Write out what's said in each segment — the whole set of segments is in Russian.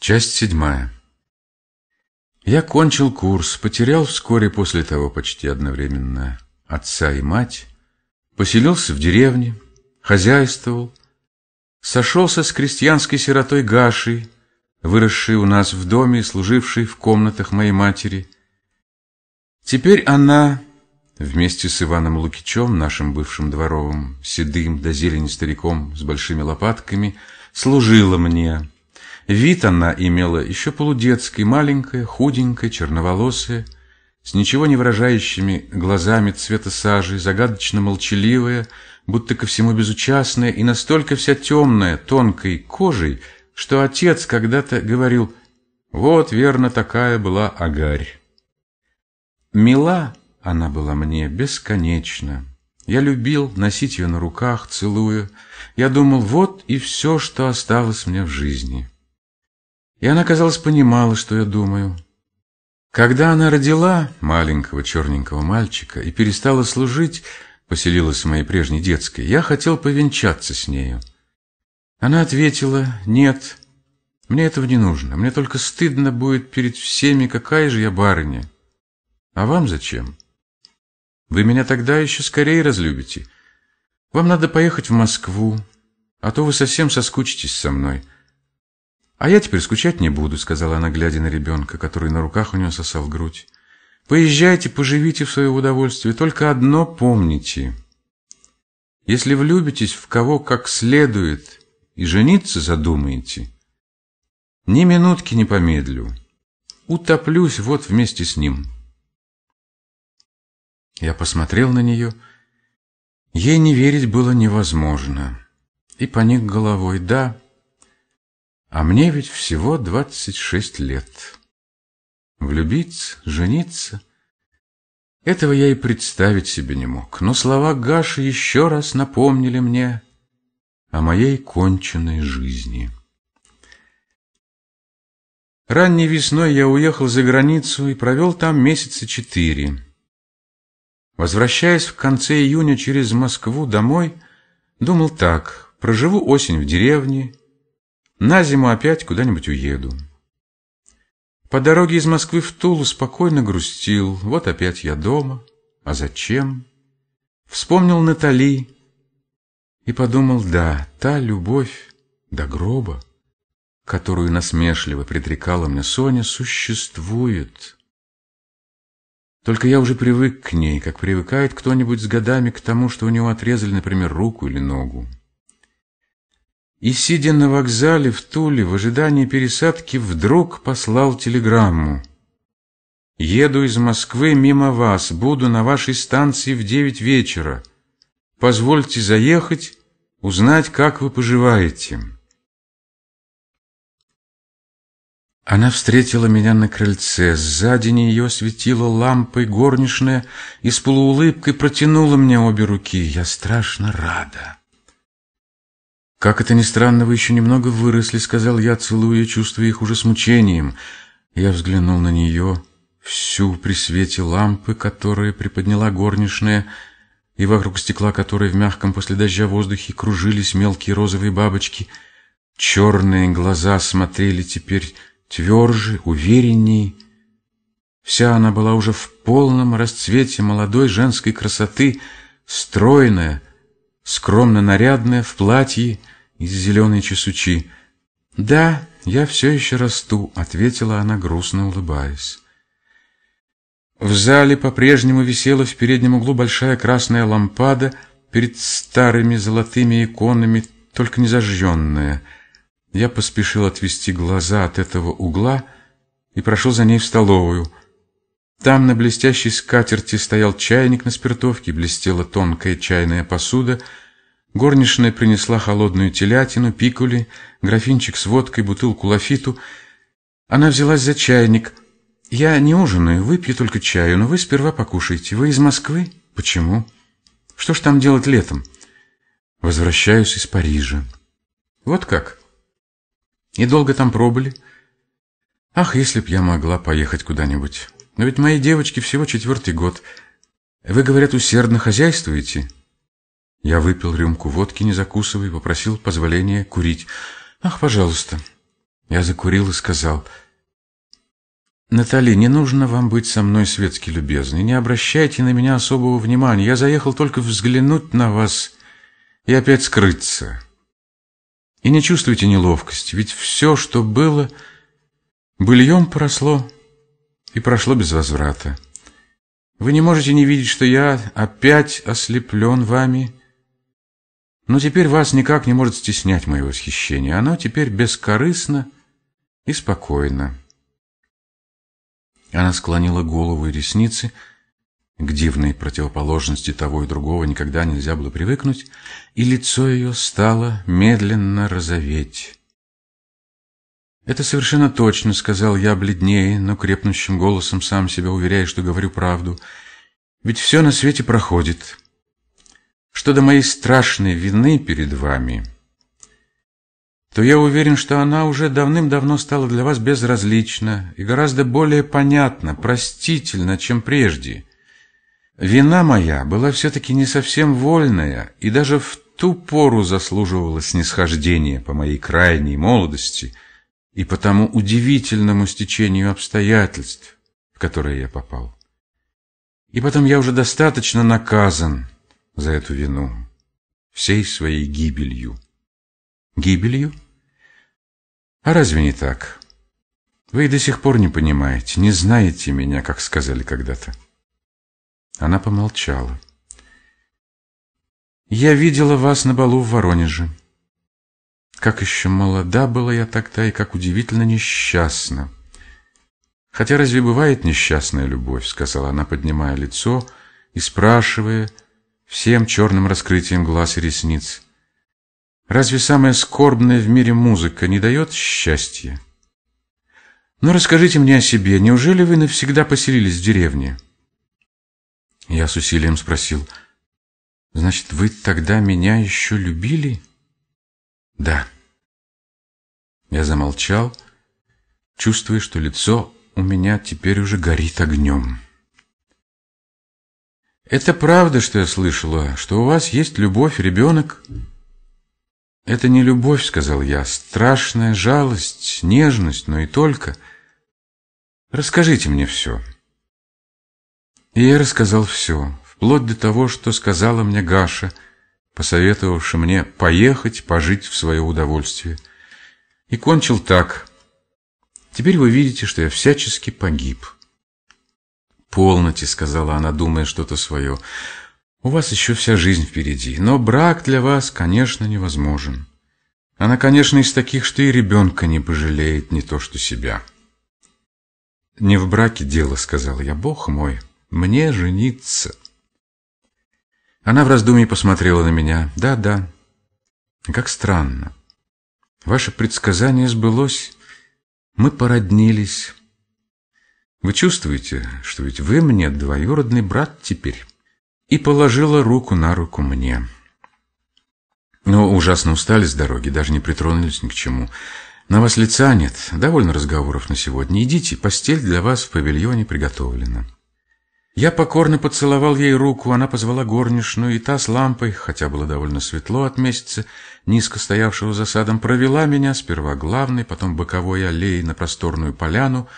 Часть седьмая. Я кончил курс, потерял вскоре после того почти одновременно отца и мать, поселился в деревне, хозяйствовал, сошелся с крестьянской сиротой Гашей, выросшей у нас в доме и служившей в комнатах моей матери. Теперь она, вместе с Иваном Лукичем, нашим бывшим дворовым, седым до да зелени стариком с большими лопатками, служила мне — Вид она имела еще полудетский, маленькая, худенькая, черноволосая, с ничего не выражающими глазами цвета сажи, загадочно молчаливая, будто ко всему безучастная и настолько вся темная, тонкой кожей, что отец когда-то говорил «Вот, верно, такая была Агарь». Мила она была мне бесконечно. Я любил носить ее на руках, целую. Я думал, вот и все, что осталось мне в жизни. И она, казалось, понимала, что я думаю. Когда она родила маленького черненького мальчика и перестала служить, поселилась в моей прежней детской, я хотел повенчаться с нею. Она ответила «Нет, мне этого не нужно, мне только стыдно будет перед всеми, какая же я барыня». «А вам зачем? Вы меня тогда еще скорее разлюбите. Вам надо поехать в Москву, а то вы совсем соскучитесь со мной. «А я теперь скучать не буду», — сказала она, глядя на ребенка, который на руках у нее сосал грудь. «Поезжайте, поживите в свое удовольствие, только одно помните. Если влюбитесь в кого как следует и жениться задумаете, ни минутки не помедлю. Утоплюсь вот вместе с ним». Я посмотрел на нее. Ей не верить было невозможно. И поник головой. «Да, а мне ведь всего двадцать шесть лет. Влюбиться, жениться — этого я и представить себе не мог, но слова Гаши еще раз напомнили мне о моей конченной жизни. Ранней весной я уехал за границу и провел там месяца четыре. Возвращаясь в конце июня через Москву домой, думал так, проживу осень в деревне, на зиму опять куда-нибудь уеду. По дороге из Москвы в Тулу спокойно грустил. Вот опять я дома. А зачем? Вспомнил Натали и подумал, да, та любовь до гроба, которую насмешливо предрекала мне Соня, существует. Только я уже привык к ней, как привыкает кто-нибудь с годами к тому, что у него отрезали, например, руку или ногу. И, сидя на вокзале в Туле, в ожидании пересадки, вдруг послал телеграмму. «Еду из Москвы мимо вас, буду на вашей станции в девять вечера. Позвольте заехать, узнать, как вы поживаете». Она встретила меня на крыльце. Сзади нее светила лампой горничная и с полуулыбкой протянула мне обе руки. Я страшно рада. «Как это ни странно, вы еще немного выросли», — сказал я, целуя, чувствуя их уже с мучением. Я взглянул на нее, всю при свете лампы, которую приподняла горничная, и вокруг стекла которой в мягком после дождя воздухе кружились мелкие розовые бабочки. Черные глаза смотрели теперь тверже, увереннее. Вся она была уже в полном расцвете молодой женской красоты, стройная, скромно нарядная, в платье из зеленой чесучи. «Да, я все еще расту», — ответила она, грустно улыбаясь. В зале по-прежнему висела в переднем углу большая красная лампада перед старыми золотыми иконами, только не зажженная. Я поспешил отвести глаза от этого угла и прошел за ней в столовую — там на блестящей скатерти стоял чайник на спиртовке, блестела тонкая чайная посуда. Горничная принесла холодную телятину, пикули, графинчик с водкой, бутылку лафиту. Она взялась за чайник. «Я не ужинаю, выпью только чаю, но вы сперва покушайте. Вы из Москвы? Почему? Что ж там делать летом?» «Возвращаюсь из Парижа». «Вот как? И долго там пробыли?» «Ах, если б я могла поехать куда-нибудь». Но ведь моей девочке всего четвертый год. Вы, говорят, усердно хозяйствуете?» Я выпил рюмку водки, не закусывая, попросил позволения курить. «Ах, пожалуйста». Я закурил и сказал. «Натали, не нужно вам быть со мной светски любезной. Не обращайте на меня особого внимания. Я заехал только взглянуть на вас и опять скрыться. И не чувствуйте неловкости, ведь все, что было, быльем поросло» и прошло без возврата. Вы не можете не видеть, что я опять ослеплен вами. Но теперь вас никак не может стеснять мое восхищение. Оно теперь бескорыстно и спокойно. Она склонила голову и ресницы, к дивной противоположности того и другого никогда нельзя было привыкнуть, и лицо ее стало медленно розоветь. «Это совершенно точно», — сказал я бледнее, но крепнущим голосом сам себя уверяя, что говорю правду. «Ведь все на свете проходит. Что до моей страшной вины перед вами, то я уверен, что она уже давным-давно стала для вас безразлична и гораздо более понятна, простительна, чем прежде. Вина моя была все-таки не совсем вольная и даже в ту пору заслуживала снисхождения по моей крайней молодости — и по тому удивительному стечению обстоятельств, в которые я попал. И потом я уже достаточно наказан за эту вину, всей своей гибелью. Гибелью? А разве не так? Вы и до сих пор не понимаете, не знаете меня, как сказали когда-то. Она помолчала. Я видела вас на балу в Воронеже. Как еще молода была я тогда и как удивительно несчастна. «Хотя разве бывает несчастная любовь?» — сказала она, поднимая лицо и спрашивая всем черным раскрытием глаз и ресниц. «Разве самая скорбная в мире музыка не дает счастья?» Но «Ну, расскажите мне о себе. Неужели вы навсегда поселились в деревне?» Я с усилием спросил. «Значит, вы тогда меня еще любили?» Да. Я замолчал, чувствуя, что лицо у меня теперь уже горит огнем. Это правда, что я слышала, что у вас есть любовь, ребенок. Это не любовь, сказал я, страшная жалость, нежность, но и только. Расскажите мне все. И я рассказал все, вплоть до того, что сказала мне Гаша — посоветовавший мне поехать пожить в свое удовольствие. И кончил так. Теперь вы видите, что я всячески погиб. «Полноте», — сказала она, думая что-то свое, — «у вас еще вся жизнь впереди, но брак для вас, конечно, невозможен. Она, конечно, из таких, что и ребенка не пожалеет, не то что себя». «Не в браке дело», — сказала я, — «бог мой, мне жениться». Она в раздумье посмотрела на меня. «Да, да. Как странно. Ваше предсказание сбылось. Мы породнились. Вы чувствуете, что ведь вы мне двоюродный брат теперь?» И положила руку на руку мне. Но ужасно устали с дороги, даже не притронулись ни к чему. На вас лица нет, довольно разговоров на сегодня. Идите, постель для вас в павильоне приготовлена. Я покорно поцеловал ей руку, она позвала горничную, и та с лампой, хотя было довольно светло от месяца, низко стоявшего за садом, провела меня сперва главной, потом боковой аллеей на просторную поляну,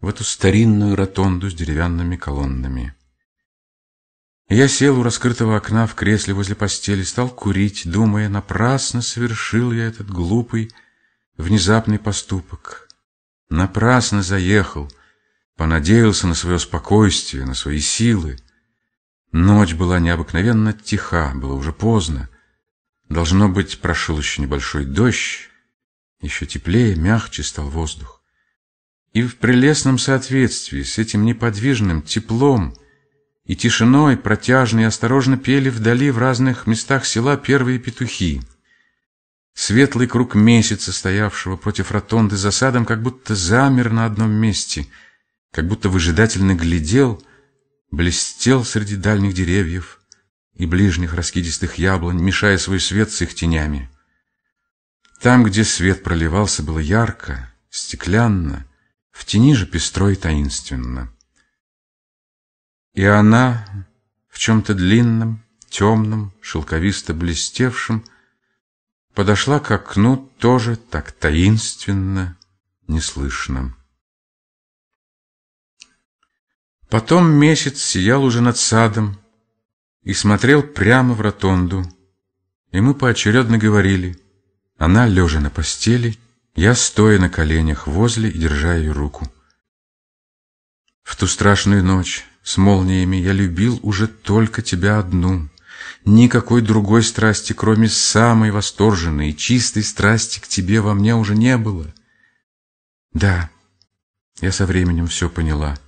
в эту старинную ротонду с деревянными колоннами. Я сел у раскрытого окна в кресле возле постели, стал курить, думая, напрасно совершил я этот глупый, внезапный поступок. Напрасно заехал — понадеялся на свое спокойствие, на свои силы. Ночь была необыкновенно тиха, было уже поздно. Должно быть, прошел еще небольшой дождь, еще теплее, мягче стал воздух. И в прелестном соответствии с этим неподвижным теплом и тишиной протяжно и осторожно пели вдали в разных местах села первые петухи. Светлый круг месяца, стоявшего против ротонды за садом, как будто замер на одном месте — как будто выжидательно глядел, блестел среди дальних деревьев и ближних раскидистых яблонь, мешая свой свет с их тенями. Там, где свет проливался, было ярко, стеклянно, в тени же пестро и таинственно. И она в чем-то длинном, темном, шелковисто блестевшем, подошла к окну тоже так таинственно, неслышно. Потом месяц сиял уже над садом и смотрел прямо в ротонду. И мы поочередно говорили. Она лежа на постели, я стоя на коленях возле и держа ее руку. В ту страшную ночь с молниями я любил уже только тебя одну. Никакой другой страсти, кроме самой восторженной и чистой страсти к тебе во мне уже не было. Да, я со временем все поняла. —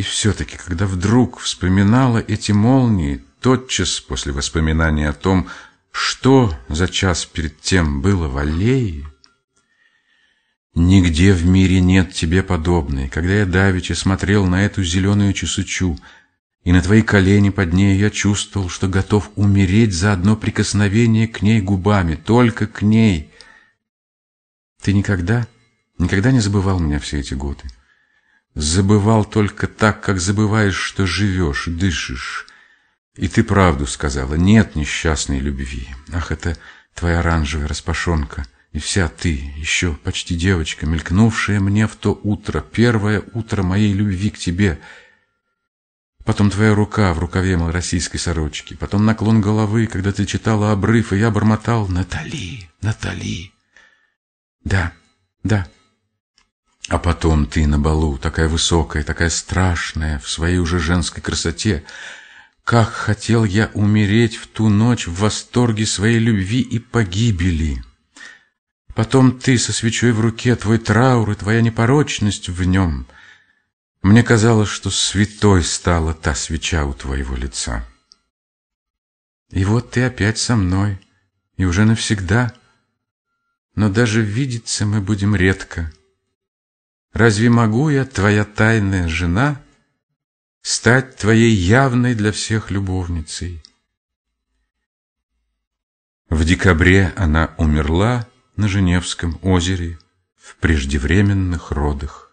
и все-таки, когда вдруг вспоминала эти молнии, тотчас после воспоминания о том, что за час перед тем было в аллее, Нигде в мире нет тебе подобной, когда я давеча смотрел на эту зеленую чесучу, и на твои колени под ней я чувствовал, что готов умереть за одно прикосновение к ней губами, только к ней. Ты никогда, никогда не забывал меня все эти годы забывал только так, как забываешь, что живешь, дышишь. И ты правду сказала, нет несчастной любви. Ах, это твоя оранжевая распашонка, и вся ты, еще почти девочка, мелькнувшая мне в то утро, первое утро моей любви к тебе. Потом твоя рука в рукаве моей российской сорочки, потом наклон головы, когда ты читала обрыв, и я бормотал «Натали, Натали». Да, да, а потом ты на балу, такая высокая, такая страшная, в своей уже женской красоте. Как хотел я умереть в ту ночь в восторге своей любви и погибели!» Потом ты со свечой в руке, твой траур и твоя непорочность в нем. Мне казалось, что святой стала та свеча у твоего лица. И вот ты опять со мной, и уже навсегда. Но даже видеться мы будем редко. Разве могу я, твоя тайная жена, стать твоей явной для всех любовницей? В декабре она умерла на Женевском озере в преждевременных родах.